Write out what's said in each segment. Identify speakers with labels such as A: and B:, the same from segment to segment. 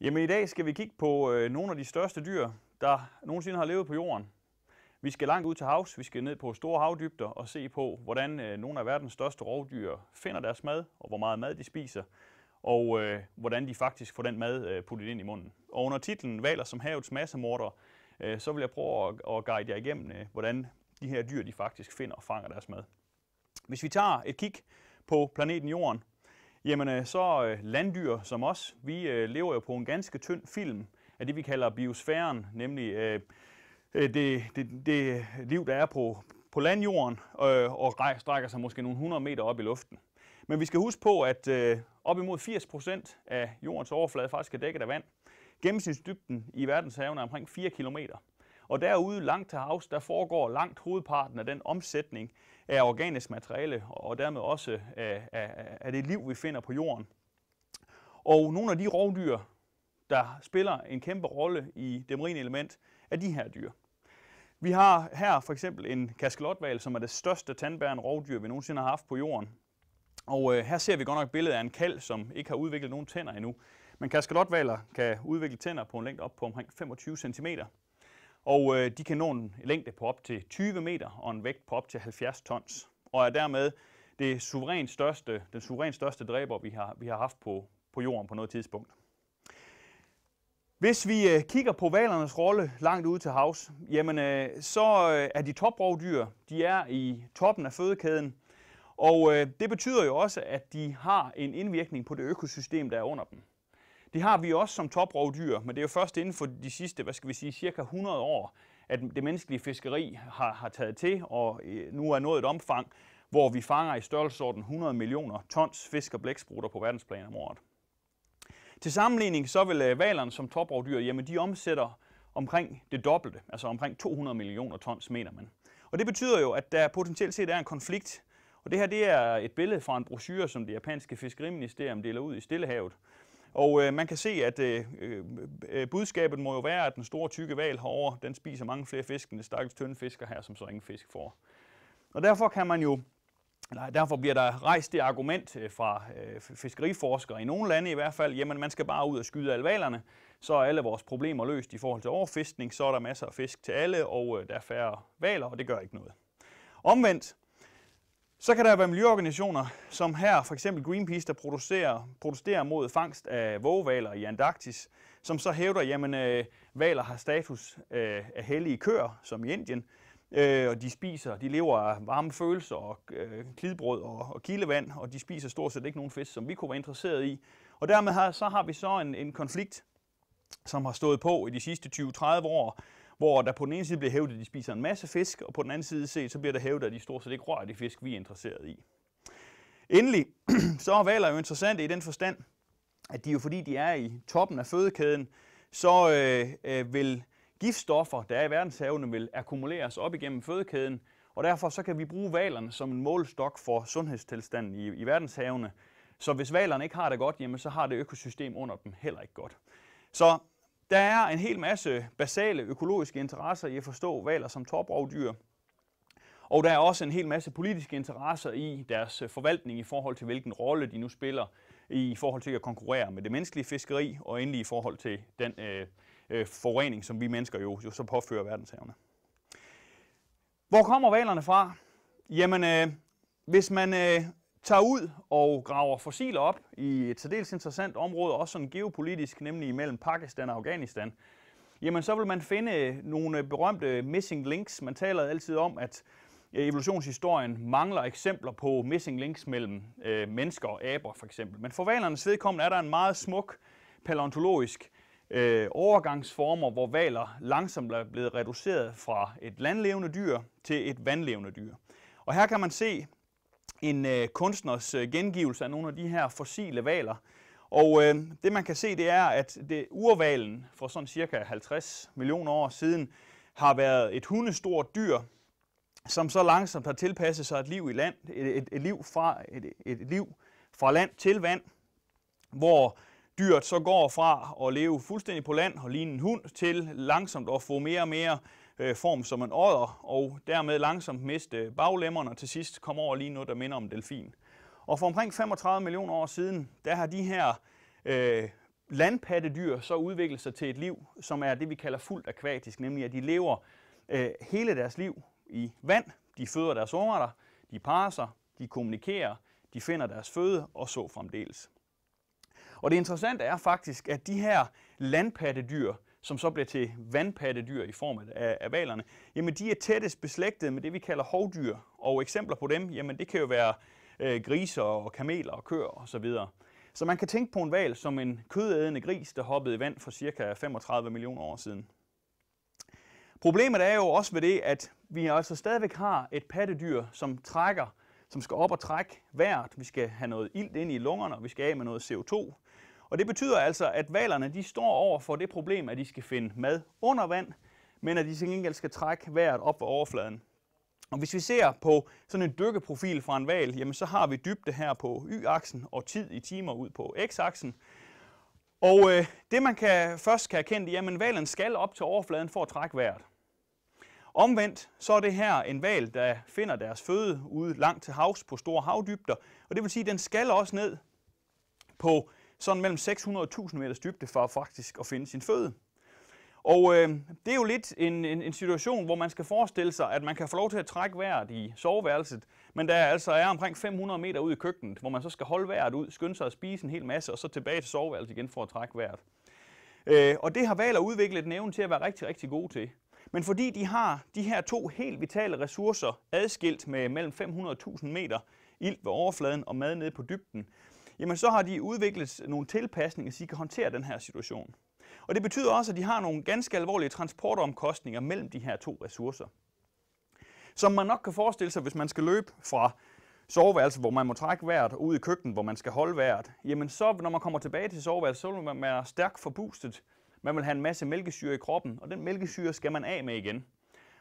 A: Jamen i dag skal vi kigge på øh, nogle af de største dyr, der nogensinde har levet på jorden. Vi skal langt ud til havs, vi skal ned på store havdybder og se på, hvordan øh, nogle af verdens største rovdyr finder deres mad, og hvor meget mad de spiser, og øh, hvordan de faktisk får den mad øh, puttet ind i munden. Og under titlen Valer som havets massemorder, øh, så vil jeg prøve at, at guide jer igennem, øh, hvordan de her dyr de faktisk finder og fanger deres mad. Hvis vi tager et kig på planeten Jorden, Jamen øh, så øh, landdyr som os, vi øh, lever jo på en ganske tynd film af det, vi kalder biosfæren, nemlig det, det, det liv, der er på, på landjorden øh, og strækker sig måske nogle 100 meter op i luften. Men vi skal huske på, at øh, op imod 80% af jordens overflade faktisk er dækket af vand. Gennemsnitsdybden i verdenshavene er omkring 4 kilometer. Og derude langt til havs, der foregår langt hovedparten af den omsætning af organisk materiale, og dermed også af, af, af det liv, vi finder på jorden. Og nogle af de rovdyr, der spiller en kæmpe rolle i det marine element, er de her dyr. Vi har her for eksempel en kaskelotval, som er det største tandbærende rovdyr, vi nogensinde har haft på jorden. Og øh, her ser vi godt nok billedet af en kalv, som ikke har udviklet nogen tænder endnu. Men kaskelotvaler kan udvikle tænder på en længde op på omkring 25 cm. Og øh, de kan nå en længde på op til 20 meter og en vægt på op til 70 tons. Og er dermed det suverænt største, den suverænt største dræber, vi har, vi har haft på, på jorden på noget tidspunkt. Hvis vi øh, kigger på valernes rolle langt ude til havs, jamen, øh, så er de toprovdyr. De er i toppen af fødekæden, og det betyder jo også, at de har en indvirkning på det økosystem, der er under dem. Det har vi også som toprovdyr, men det er jo først inden for de sidste, hvad skal vi sige, cirka 100 år, at det menneskelige fiskeri har, har taget til, og øh, nu er nået et omfang, hvor vi fanger i størrelsesorden 100 millioner tons fisk og blæksprutter på verdensplan om året. Til sammenligning så vil øh, valerne som toprovdyr, jamen de omsætter omkring det dobbelte, altså omkring 200 millioner tons, mener man. Og det betyder jo, at der potentielt set er en konflikt, og det her det er et billede fra en brochure, som det japanske fiskeriministerium deler ud i Stillehavet, og øh, man kan se, at øh, øh, øh, budskabet må jo være, at den store tykke val herovre, den spiser mange flere fisk end det stakkels tynde fisker her, som så ingen fisk får. Og derfor kan man jo Nej, derfor bliver der rejst det argument øh, fra øh, fiskeriforskere i nogle lande i hvert fald, jamen man skal bare ud og skyde alle valerne, så er alle vores problemer løst i forhold til overfiskning, så er der masser af fisk til alle, og øh, der er færre valer, og det gør ikke noget. Omvendt, så kan der være miljøorganisationer, som her for eksempel Greenpeace, der producerer, protesterer mod fangst af vågevaler i Antarktis, som så hævder, jamen øh, valer har status øh, af hellige køer, som i Indien, øh, og de spiser, de lever af varme følelser og øh, klidbrød og, og kildevand, og de spiser stort set ikke nogen fisk, som vi kunne være interesseret i. Og dermed har, så har vi så en, en konflikt, som har stået på i de sidste 20-30 år, hvor der på den ene side bliver hævdet, at de spiser en masse fisk, og på den anden side set, så bliver der hævdet, at de stort set ikke rører de fisk, vi er interesseret i. Endelig, så er valer jo interessante i den forstand, at de jo fordi de er i toppen af fødekæden, så øh, øh, vil giftstoffer, der er i verdenshavene, vil akkumuleres op igennem fødekæden, og derfor så kan vi bruge valerne som en målstok for sundhedstilstanden i, i verdenshavene. Så hvis valerne ikke har det godt, jamen, så har det økosystem under dem heller ikke godt. Så der er en hel masse basale økologiske interesser i at forstå valer som toprovdyr, og der er også en hel masse politiske interesser i deres øh, forvaltning i forhold til, hvilken rolle de nu spiller i forhold til at konkurrere med det menneskelige fiskeri, og endelig i forhold til den øh, øh, forurening, som vi mennesker jo, jo så påfører verdenshavene. Hvor kommer valerne fra? Jamen, øh, hvis man øh, tager ud og graver fossiler op i et særdeles interessant område, også sådan geopolitisk, nemlig mellem Pakistan og Afghanistan, jamen så vil man finde nogle berømte missing links. Man taler altid om, at øh, evolutionshistorien mangler eksempler på missing links mellem øh, mennesker og aber for eksempel. Men for valernes vedkommende er der en meget smuk paleontologisk øh, overgangsformer, hvor valer langsomt er blevet reduceret fra et landlevende dyr til et vandlevende dyr. Og her kan man se en øh, kunstners øh, gengivelse af nogle af de her fossile valer. Og øh, det man kan se, det er, at det urvalen for sådan cirka 50 millioner år siden har været et hundestort dyr, som så langsomt har tilpasset sig et liv, i land, et, et, et liv, fra, et, et liv fra land til vand, hvor dyrt så går fra at leve fuldstændig på land og ligne en hund, til langsomt at få mere og mere øh, form som en ådder, og dermed langsomt miste baglemmerne og til sidst komme over lige noget, der minder om delfin. Og for omkring 35 millioner år siden, der har de her øh, landpattedyr så udviklet sig til et liv, som er det, vi kalder fuldt akvatisk, nemlig at de lever øh, hele deres liv i vand, de føder deres unger der, de parer sig, de kommunikerer, de finder deres føde og så fremdeles. Og det interessante er faktisk, at de her landpattedyr, som så bliver til vandpattedyr i form af, af valerne, jamen de er tættest beslægtet med det, vi kalder hovdyr. Og eksempler på dem, jamen det kan jo være øh, griser og kameler og køer osv. Så, så man kan tænke på en val som en kødædende gris, der hoppede i vand for ca. 35 millioner år siden. Problemet er jo også ved det, at vi altså stadigvæk har et pattedyr, som trækker, som skal op og trække vejret. Vi skal have noget ilt ind i lungerne, og vi skal af med noget CO2. Og det betyder altså, at valerne de står over for det problem, at de skal finde mad under vand, men at de til gengæld skal trække vejret op på overfladen. Og hvis vi ser på sådan en dykkeprofil fra en val, jamen så har vi dybde her på y-aksen og tid i timer ud på x-aksen. Og øh, det man kan, først kan erkende, jamen at valen skal op til overfladen for at trække vejret. Omvendt så er det her en val, der finder deres føde ude langt til havs på store havdybder, og det vil sige, at den skal også ned på sådan mellem 600 og 1000 meters dybde for faktisk at finde sin føde. Og øh, det er jo lidt en, en, en situation, hvor man skal forestille sig, at man kan få lov til at trække vejret i soveværelset, men der altså er omkring 500 meter ud i køkkenet, hvor man så skal holde vejret ud, skynde sig at spise en hel masse, og så tilbage til soveværelset igen for at trække vejret. Øh, og det har valer udviklet en til at være rigtig, rigtig gode til. Men fordi de har de her to helt vitale ressourcer adskilt med mellem 500 og 1000 meter ilt ved overfladen og mad nede på dybden, jamen så har de udviklet nogle tilpasninger, så de kan håndtere den her situation. Og det betyder også, at de har nogle ganske alvorlige transportomkostninger mellem de her to ressourcer. Som man nok kan forestille sig, hvis man skal løbe fra soveværelset, hvor man må trække vejret, ud i køkkenet, hvor man skal holde vejret, jamen så, når man kommer tilbage til soveværelset, så vil man være stærkt forbustet. Man vil have en masse mælkesyre i kroppen, og den mælkesyre skal man af med igen.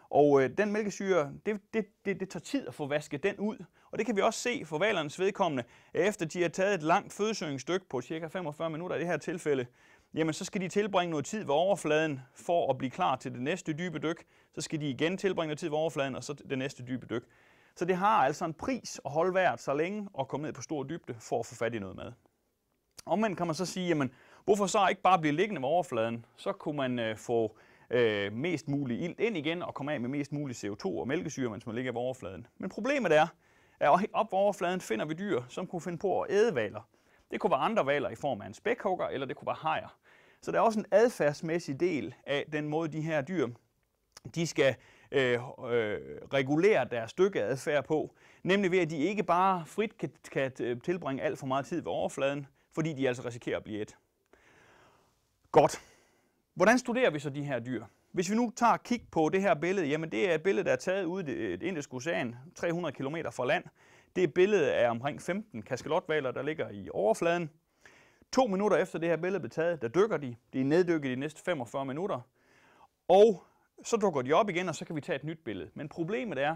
A: Og øh, den mælkesyre, det, det, det, det tager tid at få vasket den ud. Og det kan vi også se for valernes vedkommende, efter de har taget et langt fødesøgningsstykke på ca. 45 minutter i det her tilfælde, jamen så skal de tilbringe noget tid ved overfladen for at blive klar til det næste dybe dyk. Så skal de igen tilbringe noget tid ved overfladen, og så det næste dybe dyk. Så det har altså en pris at holde værd så længe og komme ned på stor dybde for at få fat i noget mad. Omvendt kan man så sige, jamen hvorfor så ikke bare blive liggende ved overfladen? Så kunne man øh, få øh, mest mulig ilt ind igen og komme af med mest mulig CO2 og mælkesyre, mens man ligger på overfladen. Men problemet er, at op på overfladen finder vi dyr, som kunne finde på at æde valer. Det kunne være andre valer i form af en spækhugger, eller det kunne være hajer. Så der er også en adfærdsmæssig del af den måde, de her dyr de skal øh, øh, regulere deres adfærd på, nemlig ved, at de ikke bare frit kan, kan øh, tilbringe alt for meget tid ved overfladen, fordi de altså risikerer at blive et. Godt. Hvordan studerer vi så de her dyr? Hvis vi nu tager kig på det her billede, jamen det er et billede, der er taget ude i det indiske ocean, 300 km fra land. Det er et billede af omkring 15 kaskelotvaler, der ligger i overfladen. To minutter efter det her billede blev taget, der dykker de. De er neddykket de næste 45 minutter. Og så dukker de op igen, og så kan vi tage et nyt billede. Men problemet er,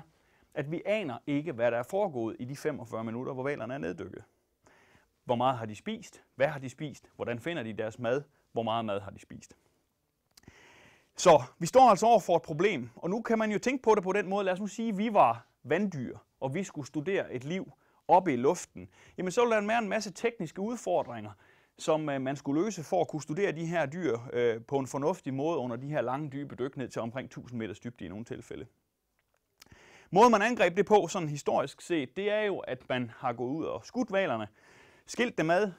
A: at vi aner ikke, hvad der er foregået i de 45 minutter, hvor valerne er neddykket. Hvor meget har de spist? Hvad har de spist? Hvordan finder de deres mad? Hvor meget mad har de spist? Så vi står altså over for et problem, og nu kan man jo tænke på det på den måde, lad os nu sige, at vi var vanddyr, og vi skulle studere et liv oppe i luften, jamen så ville der være en masse tekniske udfordringer, som øh, man skulle løse for at kunne studere de her dyr øh, på en fornuftig måde under de her lange dybe dyk ned til omkring 1000 meters dybde i nogle tilfælde. Måden man angreb det på, sådan historisk set, det er jo, at man har gået ud og skudt valerne, skilt dem ad,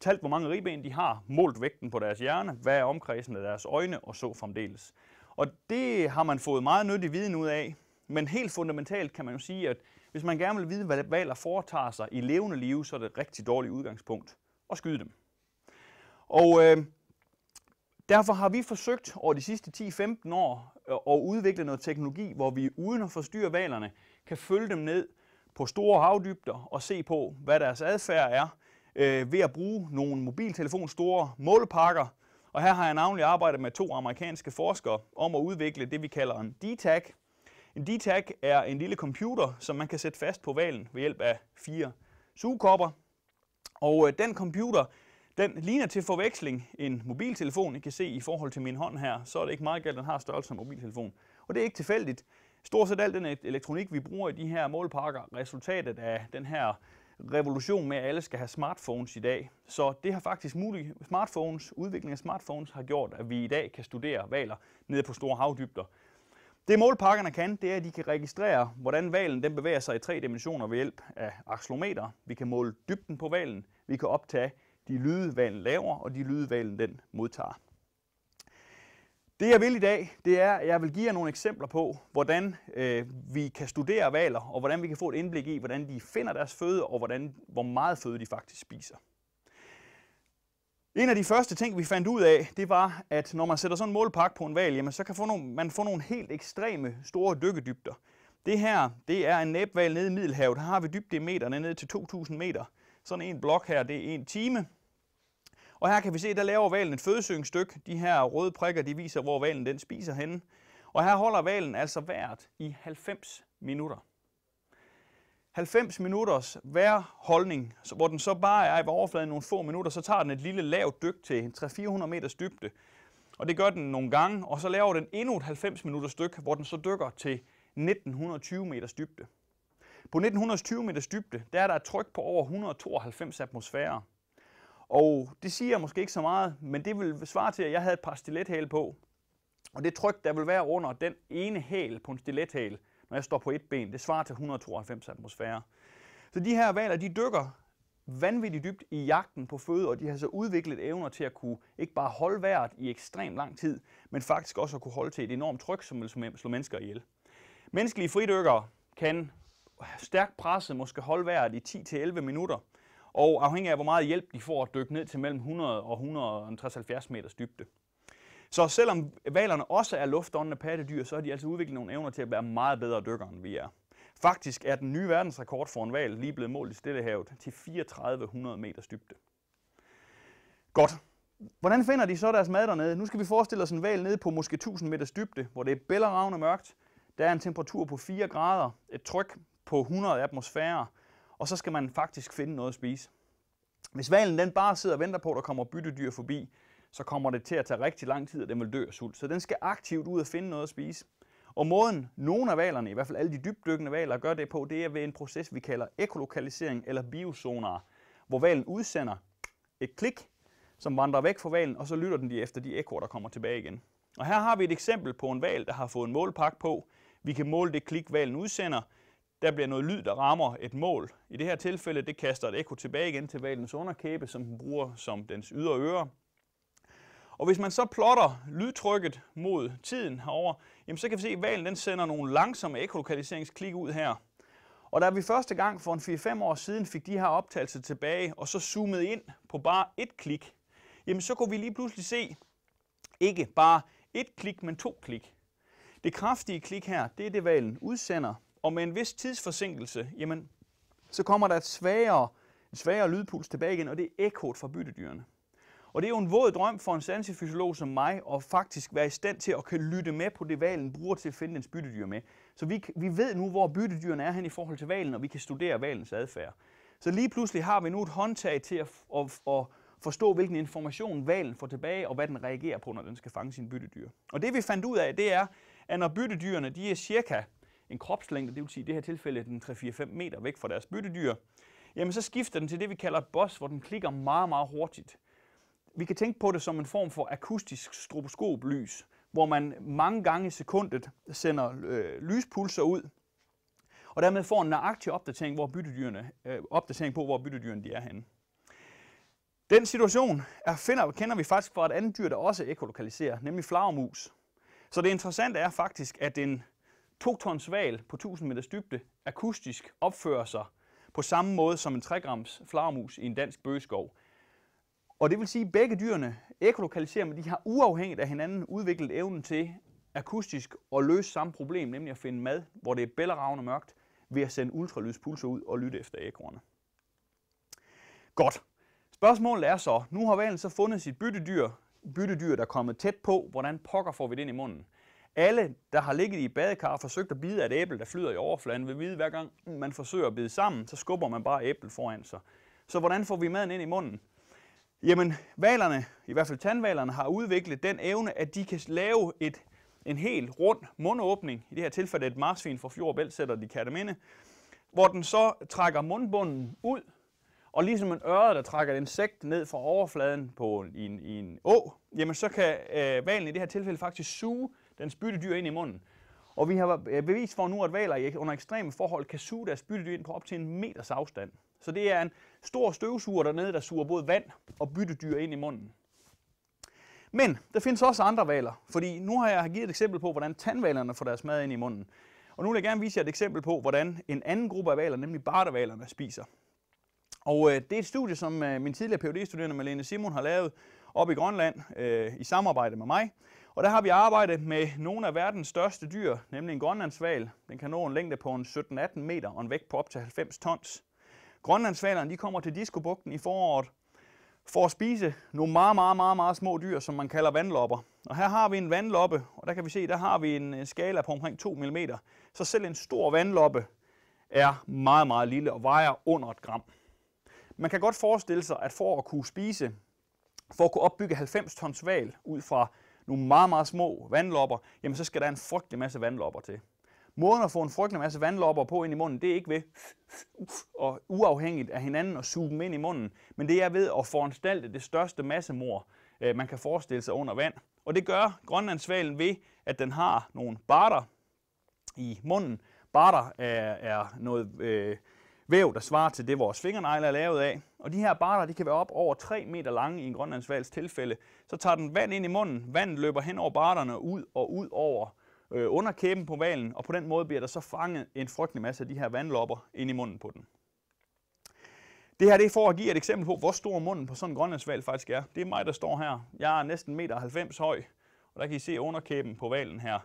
A: talt, hvor mange ribben de har, målt vægten på deres hjerne, hvad er omkredsen af deres øjne og så fremdeles. Og det har man fået meget nyttig viden ud af, men helt fundamentalt kan man jo sige, at hvis man gerne vil vide, hvad valer foretager sig i levende liv, så er det et rigtig dårligt udgangspunkt at skyde dem. Og øh, derfor har vi forsøgt over de sidste 10-15 år øh, at udvikle noget teknologi, hvor vi uden at forstyrre valerne, kan følge dem ned på store havdybder og se på, hvad deres adfærd er, øh, ved at bruge nogle mobiltelefonstore målepakker. Og her har jeg navnlig arbejdet med to amerikanske forskere om at udvikle det, vi kalder en DTAG. En DTAG er en lille computer, som man kan sætte fast på valen ved hjælp af fire sugekopper. Og øh, den computer, den ligner til forveksling en mobiltelefon. I kan se i forhold til min hånd her, så er det ikke meget galt, at den har størrelse som mobiltelefon. Og det er ikke tilfældigt. Stort set al den e-, elektronik, vi bruger i de her målpakker, resultatet af den her revolution med, at alle skal have smartphones i dag. Så det har faktisk muligt, smartphones, udviklingen af smartphones har gjort, at vi i dag kan studere valer nede på store havdybder. Det målpakkerne kan, det er, at de kan registrere, hvordan valen den bevæger sig i tre dimensioner ved hjælp af accelerometer. Vi kan måle dybden på valen, vi kan optage de lyde, valen laver, og de lyde, valen den modtager. Det jeg vil i dag, det er, at jeg vil give jer nogle eksempler på, hvordan øh, vi kan studere valer, og hvordan vi kan få et indblik i, hvordan de finder deres føde, og hvordan, hvor meget føde de faktisk spiser. En af de første ting, vi fandt ud af, det var, at når man sætter sådan en målpakke på en val, jamen, så kan få nogle, man få nogle helt ekstreme store dykkedybder. Det her, det er en næbval nede i Middelhavet. Her har vi dybde i meterne, ned til 2.000 meter. Sådan en blok her, det er en time. Og her kan vi se, der laver valen et fødesøgningsstykke. De her røde prikker, de viser, hvor valen den spiser henne. Og her holder valen altså vejret i 90 minutter. 90 minutters hver holdning, hvor den så bare er i overfladen nogle få minutter, så tager den et lille lavt dyk til 300-400 meters dybde. Og det gør den nogle gange, og så laver den endnu et 90 minutters dyk, hvor den så dykker til 1920 meters dybde. På 1920 meters dybde, der er der et tryk på over 192 atmosfærer. Og det siger jeg måske ikke så meget, men det vil svare til, at jeg havde et par stilethæle på. Og det tryk, der vil være under den ene hæl på en stilethæl, når jeg står på et ben, det svarer til 192 atmosfære. Så de her valer, de dykker vanvittigt dybt i jagten på føde, og de har så udviklet evner til at kunne ikke bare holde vejret i ekstrem lang tid, men faktisk også at kunne holde til et enormt tryk, som vil slå mennesker ihjel. Menneskelige fridykkere kan stærkt presset måske holde vejret i 10-11 minutter, og afhængig af, hvor meget hjælp de får, at dykke ned til mellem 100 og 160 meters dybde. Så selvom valerne også er luftåndende pattedyr, så har de altså udviklet nogle evner til at være meget bedre dykkere, end vi er. Faktisk er den nye verdensrekord for en val lige blevet målt i Stillehavet til 3400 meters dybde. Godt. Hvordan finder de så deres mad dernede? Nu skal vi forestille os en val nede på måske 1000 meters dybde, hvor det er bælleragende mørkt. Der er en temperatur på 4 grader, et tryk på 100 atmosfærer, og så skal man faktisk finde noget at spise. Hvis valen den bare sidder og venter på, at der kommer byttedyr forbi, så kommer det til at tage rigtig lang tid, og den vil dø af sult. Så den skal aktivt ud og finde noget at spise. Og måden nogle af valerne, i hvert fald alle de dybdykkende valer, gør det på, det er ved en proces, vi kalder ekolokalisering eller biosonar, hvor valen udsender et klik, som vandrer væk fra valen, og så lytter den lige efter de ekor, der kommer tilbage igen. Og her har vi et eksempel på en val, der har fået en målpakke på. Vi kan måle det klik, valen udsender, der bliver noget lyd, der rammer et mål. I det her tilfælde, det kaster et ekko tilbage igen til valens underkæbe, som den bruger som dens ydre øre. Og hvis man så plotter lydtrykket mod tiden herover, jamen så kan vi se, at valen den sender nogle langsomme ekkolokaliseringsklik ud her. Og da vi første gang for en 4-5 år siden fik de her optagelser tilbage, og så zoomede ind på bare et klik, jamen så kunne vi lige pludselig se ikke bare et klik, men to klik. Det kraftige klik her, det er det, valen udsender, og med en vis tidsforsinkelse, jamen, så kommer der et svagere, en svagere lydpuls tilbage igen, og det er ekkoet fra byttedyrene. Og det er jo en våd drøm for en sansefysiolog som mig at faktisk være i stand til at kan lytte med på det, valen bruger til at finde dens byttedyr med. Så vi, vi ved nu, hvor byttedyrene er hen i forhold til valen, og vi kan studere valens adfærd. Så lige pludselig har vi nu et håndtag til at, at, at forstå, hvilken information valen får tilbage, og hvad den reagerer på, når den skal fange sin byttedyr. Og det vi fandt ud af, det er, at når byttedyrene de er cirka en kropslængde, det vil sige i det her tilfælde den 3-4-5 meter væk fra deres byttedyr, jamen så skifter den til det, vi kalder et boss, hvor den klikker meget, meget hurtigt. Vi kan tænke på det som en form for akustisk stroboskoplys, hvor man mange gange i sekundet sender øh, lyspulser ud, og dermed får en nøjagtig opdatering, hvor byttedyrene, øh, opdatering på, hvor byttedyrene de er henne. Den situation er, finder, kender vi faktisk fra et andet dyr, der også ekolokaliserer, nemlig flagermus. Så det interessante er faktisk, at en 2 tons val på 1000 meters dybde akustisk opfører sig på samme måde som en 3 grams flagermus i en dansk bøgeskov. Og det vil sige, at begge dyrene ekolokaliserer, men de har uafhængigt af hinanden udviklet evnen til akustisk at løse samme problem, nemlig at finde mad, hvor det er bælleragende mørkt, ved at sende ultralydspulser ud og lytte efter ekorne. Godt. Spørgsmålet er så, nu har valen så fundet sit byttedyr, byttedyr, der er kommet tæt på, hvordan pokker får vi det ind i munden? Alle, der har ligget i badekar og forsøgt at bide af et æble, der flyder i overfladen, vil vide, hver gang man forsøger at bide sammen, så skubber man bare æblet foran sig. Så hvordan får vi maden ind i munden? Jamen, valerne, i hvert fald tandvalerne, har udviklet den evne, at de kan lave et, en helt rund mundåbning, i det her tilfælde et marsvin fra Fjord og sætter de kataminde, hvor den så trækker mundbunden ud, og ligesom en øre, der trækker et insekt ned fra overfladen på en, i, en, i en å, jamen så kan øh, valen i det her tilfælde faktisk suge den spyttedyr ind i munden. Og vi har bevis for nu, at valer under ekstreme forhold kan suge deres byttedyr ind på op til en meters afstand. Så det er en stor støvsuger dernede, der suger både vand og byttedyr ind i munden. Men der findes også andre valer, fordi nu har jeg givet et eksempel på, hvordan tandvalerne får deres mad ind i munden. Og nu vil jeg gerne vise jer et eksempel på, hvordan en anden gruppe af valer, nemlig bartervalerne, spiser. Og øh, det er et studie, som øh, min tidligere Ph.D.-studerende Malene Simon har lavet op i Grønland øh, i samarbejde med mig. Og der har vi arbejdet med nogle af verdens største dyr, nemlig en grønlandsval. Den kan nå en længde på en 17-18 meter og en vægt på op til 90 tons. Grønlandsvalerne de kommer til Diskobugten i foråret for at spise nogle meget, meget, meget, meget små dyr, som man kalder vandlopper. Og her har vi en vandloppe, og der kan vi se, der har vi en skala på omkring 2 mm. Så selv en stor vandloppe er meget, meget lille og vejer under et gram. Man kan godt forestille sig, at for at kunne spise, for at kunne opbygge 90 tons val ud fra nogle meget, meget små vandlopper, jamen så skal der en frygtelig masse vandlopper til. Måden at få en frygtelig masse vandlopper på ind i munden, det er ikke ved og uafhængigt af hinanden at suge dem ind i munden, men det er ved at foranstalte det største massemor, øh, man kan forestille sig under vand. Og det gør Grønlandsvalen ved, at den har nogle barter i munden. Barter er, er noget... Øh, væv, der svarer til det, vores fingernegle er lavet af. Og de her barter de kan være op over 3 meter lange i en grønlandsvals tilfælde. Så tager den vand ind i munden, vandet løber hen over barterne ud og ud over øh, underkæben på valen, og på den måde bliver der så fanget en frygtelig masse af de her vandlopper ind i munden på den. Det her det er for at give et eksempel på, hvor stor munden på sådan en grønlandsval faktisk er. Det er mig, der står her. Jeg er næsten 1,90 meter høj, og der kan I se underkæben på valen her.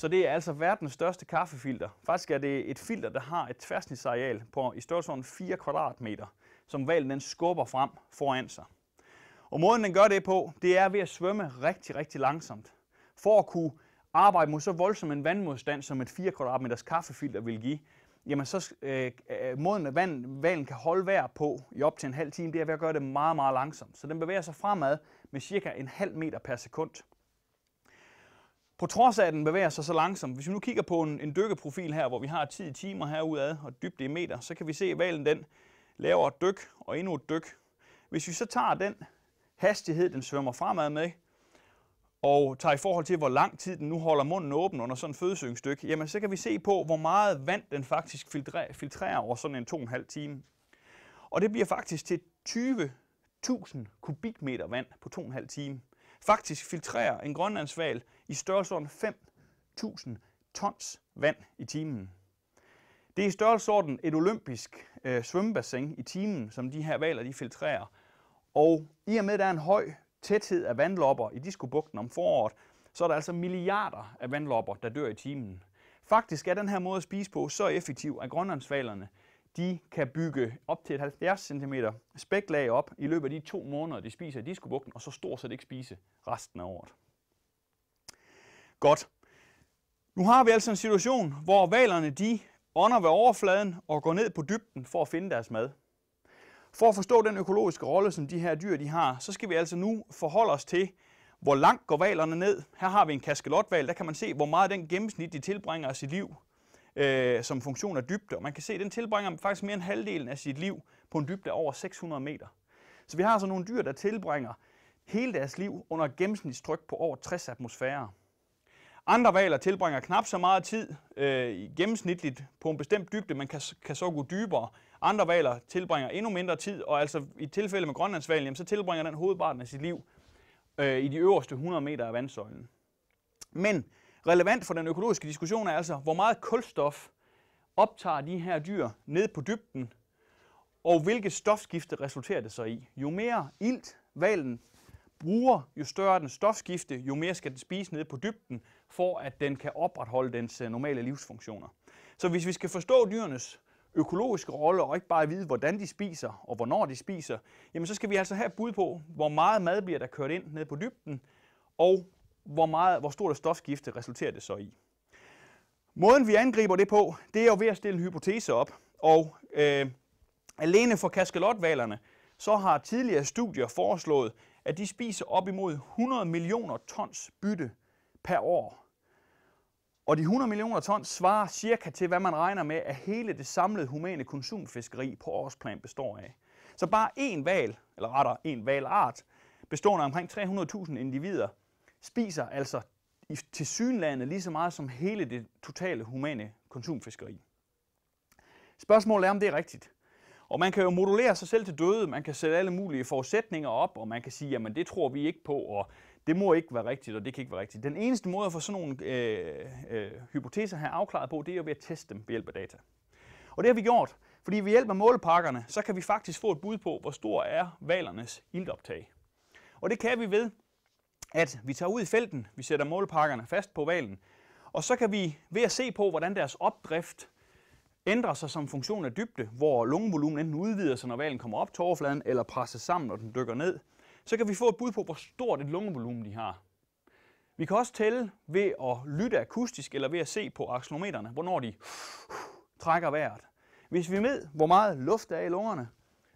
A: Så det er altså verdens største kaffefilter. Faktisk er det et filter, der har et tværsnitsareal på i størrelsen 4 kvadratmeter, som valen den skubber frem foran sig. Og måden den gør det på, det er ved at svømme rigtig, rigtig langsomt. For at kunne arbejde mod så voldsom en vandmodstand, som et 4 kvadratmeters kaffefilter vil give, jamen så øh, øh, måden, at vand, valen kan holde vejr på i op til en halv time, det er ved at gøre det meget, meget langsomt. Så den bevæger sig fremad med cirka en halv meter per sekund. På trods af, at den bevæger sig så langsomt, hvis vi nu kigger på en, en dykkeprofil her, hvor vi har 10 timer herudad og dybde i meter, så kan vi se, at valen den laver et dyk og endnu et dyk. Hvis vi så tager den hastighed, den svømmer fremad med, og tager i forhold til, hvor lang tid den nu holder munden åben under sådan et fødesøgningsdyk, jamen så kan vi se på, hvor meget vand den faktisk filtrerer, filtrerer over sådan en 2,5 time. Og det bliver faktisk til 20.000 kubikmeter vand på 2,5 time. Faktisk filtrerer en grønlandsval i størrelsen 5.000 tons vand i timen. Det er i størrelsen et olympisk øh, svømmebassin i timen, som de her valer de filtrerer. Og i og med, at der er en høj tæthed af vandlopper i diskobugten om foråret, så er der altså milliarder af vandlopper, der dør i timen. Faktisk er den her måde at spise på så effektiv, at grønlandsvalerne de kan bygge op til et 70 cm spæklag op i løbet af de to måneder, de spiser i diskobugten, og så stort set ikke spise resten af året. Godt. Nu har vi altså en situation, hvor valerne de ånder ved overfladen og går ned på dybden for at finde deres mad. For at forstå den økologiske rolle, som de her dyr de har, så skal vi altså nu forholde os til, hvor langt går valerne ned. Her har vi en kaskelotval, der kan man se, hvor meget den gennemsnit, de tilbringer af sit liv øh, som funktion af dybde. Og man kan se, at den tilbringer faktisk mere end halvdelen af sit liv på en dybde af over 600 meter. Så vi har altså nogle dyr, der tilbringer hele deres liv under gennemsnitstryk på over 60 atmosfærer. Andre valer tilbringer knap så meget tid øh, gennemsnitligt på en bestemt dybde, man kan, kan så gå dybere. Andre valer tilbringer endnu mindre tid, og altså i tilfælde med grønlandsvalen, jamen, så tilbringer den hovedparten af sit liv øh, i de øverste 100 meter af vandsøjlen. Men relevant for den økologiske diskussion er altså, hvor meget kulstof optager de her dyr ned på dybden, og hvilke stofskifte resulterer det så i? Jo mere ilt valen bruger, jo større den stofskifte, jo mere skal den spise ned på dybden, for at den kan opretholde dens øh, normale livsfunktioner. Så hvis vi skal forstå dyrenes økologiske rolle, og ikke bare vide, hvordan de spiser og hvornår de spiser, jamen så skal vi altså have et bud på, hvor meget mad bliver der kørt ind ned på dybden, og hvor, meget, hvor stort et stofskifte resulterer det så i. Måden vi angriber det på, det er jo ved at stille en hypotese op, og øh, alene for kaskelotvalerne, så har tidligere studier foreslået, at de spiser op imod 100 millioner tons bytte per år. Og de 100 millioner ton svarer cirka til, hvad man regner med, at hele det samlede humane konsumfiskeri på årsplan består af. Så bare én val, eller rettere en valart, bestående af omkring 300.000 individer, spiser altså til synlandet lige så meget som hele det totale humane konsumfiskeri. Spørgsmålet er, om det er rigtigt. Og man kan jo modulere sig selv til døde, man kan sætte alle mulige forudsætninger op, og man kan sige, at det tror vi ikke på, og det må ikke være rigtigt, og det kan ikke være rigtigt. Den eneste måde at få sådan nogle øh, øh, hypoteser her afklaret på, det er ved at teste dem ved hjælp af data. Og det har vi gjort, fordi ved hjælp af målepakkerne, så kan vi faktisk få et bud på, hvor stor er valernes iltoptag. Og det kan vi ved, at vi tager ud i felten, vi sætter målepakkerne fast på valen, og så kan vi ved at se på, hvordan deres opdrift ændrer sig som funktion af dybde, hvor lungevolumen enten udvider sig, når valen kommer op til overfladen, eller presses sammen, når den dykker ned, så kan vi få et bud på, hvor stort et lungevolumen de har. Vi kan også tælle ved at lytte akustisk eller ved at se på axonometerne, hvornår de trækker vejret. Hvis vi ved, hvor meget luft der er i lungerne,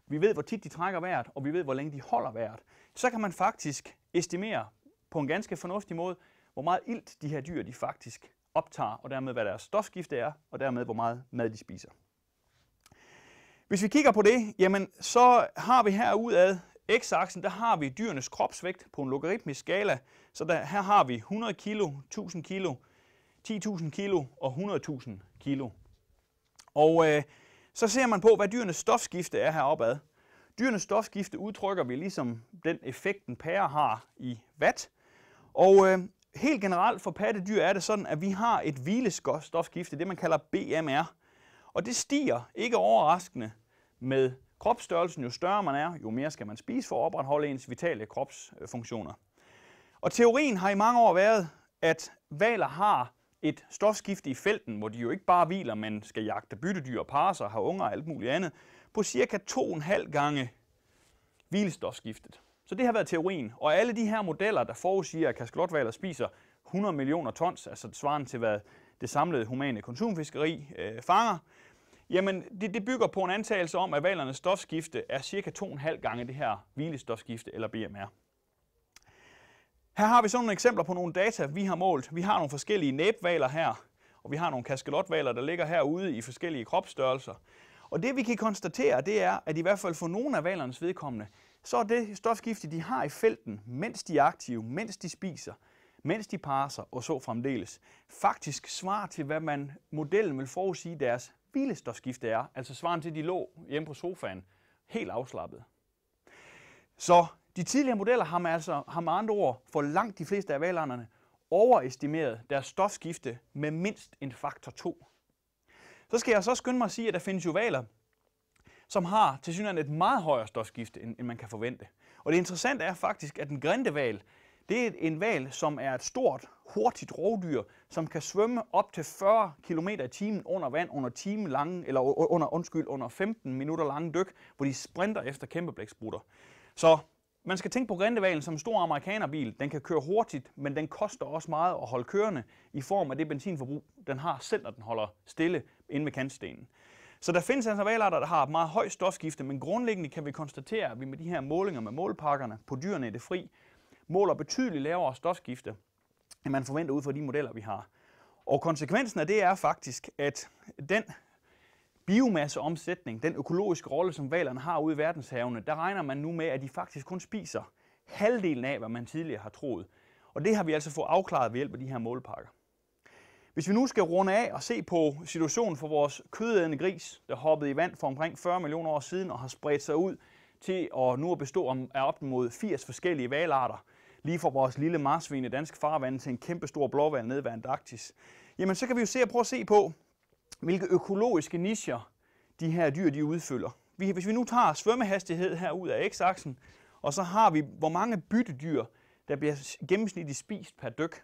A: vi ved, hvor tit de trækker vejret, og vi ved, hvor længe de holder vejret, så kan man faktisk estimere på en ganske fornuftig måde, hvor meget ilt de her dyr de faktisk optager, og dermed hvad deres stofskifte er, og dermed hvor meget mad de spiser. Hvis vi kigger på det, jamen, så har vi herudad x-aksen, der har vi dyrenes kropsvægt på en logaritmisk skala, så der, her har vi 100 kg, 1000 kg, 10.000 kg og 100.000 kg. Og øh, så ser man på, hvad dyrenes stofskifte er heroppe ad. Dyrenes stofskifte udtrykker vi ligesom den effekt, en pære har i watt. Og øh, helt generelt for pattedyr er det sådan, at vi har et hvilestofskifte, det man kalder BMR. Og det stiger ikke overraskende med kropsstørrelsen, jo større man er, jo mere skal man spise for at opretholde ens vitale kropsfunktioner. Og teorien har i mange år været, at valer har et stofskifte i felten, hvor de jo ikke bare hviler, men skal jagte byttedyr og parre sig, have unger og alt muligt andet, på cirka 2,5 gange hvilestofskiftet. Så det har været teorien, og alle de her modeller, der forudsiger, at kaskelotvaler spiser 100 millioner tons, altså svarende til hvad det samlede humane konsumfiskeri øh, fanger, Jamen, det, det bygger på en antagelse om, at valernes stofskifte er cirka 2,5 gange det her hvilestofskifte, eller BMR. Her har vi sådan nogle eksempler på nogle data, vi har målt. Vi har nogle forskellige næbvaler her, og vi har nogle kaskelotvaler, der ligger herude i forskellige kropsstørrelser. Og det vi kan konstatere, det er, at i hvert fald for nogle af valernes vedkommende, så er det stofskifte, de har i felten, mens de er aktive, mens de spiser, mens de parer sig og så fremdeles, faktisk svarer til, hvad man modellen vil forudsige deres hvilestofskifte er. Altså svaren til, at de lå hjemme på sofaen, helt afslappet. Så de tidligere modeller har med, altså, har med andre ord for langt de fleste af valgerne overestimeret deres stofskifte med mindst en faktor 2. Så skal jeg så skynde mig at sige, at der findes jo valer, som har til synligheden et meget højere stofskifte, end, end man kan forvente. Og det interessante er faktisk, at den grindeval det er en val, som er et stort, hurtigt rovdyr, som kan svømme op til 40 km i timen under vand under, time lange, eller under, undskyld, under 15 minutter lange dyk, hvor de sprinter efter kæmpeblæksprutter. Så man skal tænke på grindevalen som en stor amerikanerbil. Den kan køre hurtigt, men den koster også meget at holde kørende i form af det benzinforbrug, den har selv, når den holder stille inde ved kantstenen. Så der findes altså valarter, der har meget højt stofskifte, men grundlæggende kan vi konstatere, at vi med de her målinger med målpakkerne på dyrene i det fri, måler betydeligt lavere stofskifte, end man forventer ud fra de modeller, vi har. Og konsekvensen af det er faktisk, at den biomasseomsætning, den økologiske rolle, som valerne har ude i verdenshavene, der regner man nu med, at de faktisk kun spiser halvdelen af, hvad man tidligere har troet. Og det har vi altså fået afklaret ved hjælp af de her målpakker. Hvis vi nu skal runde af og se på situationen for vores kødædende gris, der hoppede i vand for omkring 40 millioner år siden og har spredt sig ud til at nu bestå af op mod 80 forskellige valarter, lige fra vores lille marsvin i dansk farvand til en kæmpe stor blåvand nede ved Antarktis, jamen så kan vi jo se og prøve at se på, hvilke økologiske nischer de her dyr de udfylder. Hvis vi nu tager svømmehastighed her ud af x-aksen, og så har vi, hvor mange byttedyr, der bliver gennemsnitligt spist per dyk,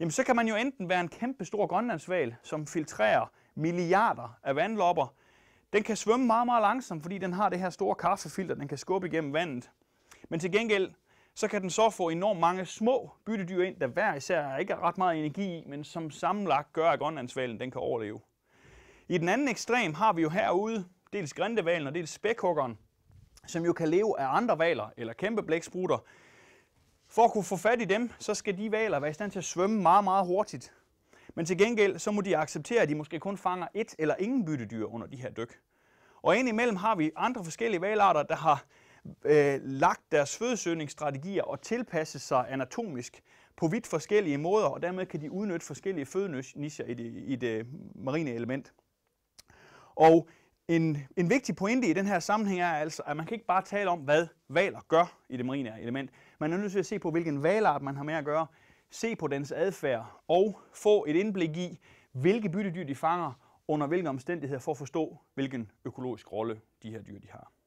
A: jamen så kan man jo enten være en kæmpe stor grønlandsval, som filtrerer milliarder af vandlopper. Den kan svømme meget, meget langsomt, fordi den har det her store kaffefilter, den kan skubbe igennem vandet. Men til gengæld, så kan den så få enormt mange små byttedyr ind, der hver især ikke har ret meget energi i, men som sammenlagt gør, at grønlandsvalen den kan overleve. I den anden ekstrem har vi jo herude dels grindevalen og dels spækhuggeren, som jo kan leve af andre valer eller kæmpe blæksprutter. For at kunne få fat i dem, så skal de valer være i stand til at svømme meget, meget hurtigt. Men til gengæld, så må de acceptere, at de måske kun fanger et eller ingen byttedyr under de her dyk. Og indimellem har vi andre forskellige valarter, der har øh, lagt deres fødesøgningsstrategier og tilpasset sig anatomisk på vidt forskellige måder, og dermed kan de udnytte forskellige fødenischer i det, i det marine element. Og en, en vigtig pointe i den her sammenhæng er altså, at man kan ikke bare tale om, hvad valer gør i det marine element. Man er nødt til at se på, hvilken valart man har med at gøre, se på dens adfærd og få et indblik i, hvilke byttedyr de fanger, under hvilke omstændigheder, for at forstå, hvilken økologisk rolle de her dyr de har.